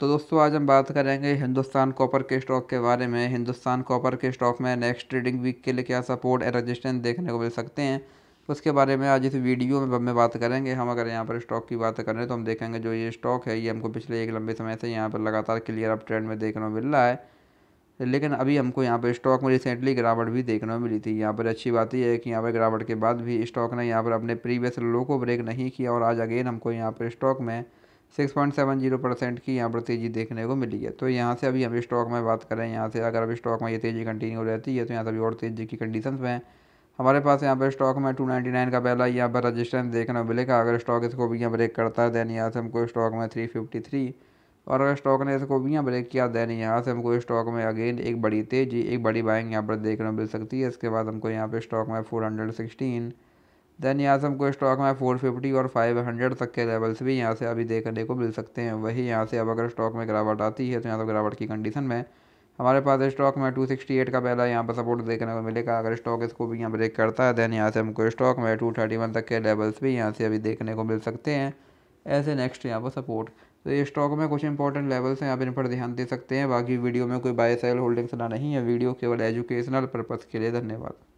तो दोस्तों आज हम बात करेंगे हिंदुस्तान कॉपर के स्टॉक के बारे में हिंदुस्तान कॉपर के स्टॉक में नेक्स्ट ट्रेडिंग वीक के लिए क्या सपोर्ट या रजिस्टेंस देखने को मिल सकते हैं उसके बारे में आज इस वीडियो में हमें बात करेंगे हम अगर यहाँ पर स्टॉक की बात करें तो हम देखेंगे जो ये स्टॉक है ये हमको पिछले एक लंबे समय से यहाँ पर लगातार क्लियर अप ट्रेंड में देखने को मिल रहा है लेकिन अभी हमको यहाँ पर स्टॉक में रिसेंटली गिरावट भी देखने को मिली थी यहाँ पर अच्छी बात यह है कि यहाँ पर गिरावट के बाद भी स्टॉक ने यहाँ पर अपने प्रीवियस लो को ब्रेक नहीं किया और आज अगेन हमको यहाँ पर स्टॉक में 6.70 परसेंट की यहाँ पर तेज़ी देखने को मिली है तो यहाँ से अभी हम स्टॉक में बात करें यहाँ से अगर अभी स्टॉक में ये तेज़ी कंटिन्यू रहती है तो यहाँ से अभी और तेज़ी की कंडीशन में हमारे पास यहाँ पर स्टॉक में 299 का पहला यहाँ पर रजिस्टेंस देखने को मिलेगा अगर स्टॉक इसको भी यहाँ ब्रेक करता है दैन यहाँ से हमको स्टॉक में थ्री और अगर स्टॉक ने इसको भी यहाँ ब्रेक किया दैन यहाँ से हमको स्टॉक में अगेन एक बड़ी तेज़ी एक बड़ी बाइंग यहाँ पर देखने को मिल सकती है इसके बाद हमको यहाँ पर स्टॉक में फोर देन यहाँ से हमको स्टॉक में फोर फिफ्टी और फाइव हंड्रेड तक के लेवल्स भी यहाँ से अभी देखने को मिल सकते हैं वही यहाँ से अब अगर स्टॉक में गिरावट आती है तो यहाँ से तो गिरावट की कंडीशन में हमारे पास स्टॉक में टू सिक्सटी एट का पहला यहाँ पर सपोर्ट देखने को मिलेगा अगर स्टॉक इसको भी यहाँ ब्रेक करता है देन यहाँ से हमको स्टॉक में टू थर्टी वन तक के लेवल्स भी यहाँ से अभी देखने को मिल सकते हैं ऐसे नेक्स्ट यहाँ पर सपोर्ट तो ये स्टॉक में कुछ इंपॉर्टेंट लेवल्स हैं आप इन पर ध्यान दे सकते हैं बाकी वीडियो में कोई बाय सेल होल्डिंग्स ना नहीं है वीडियो केवल एजुकेशनल पर्पज़ के लिए धन्यवाद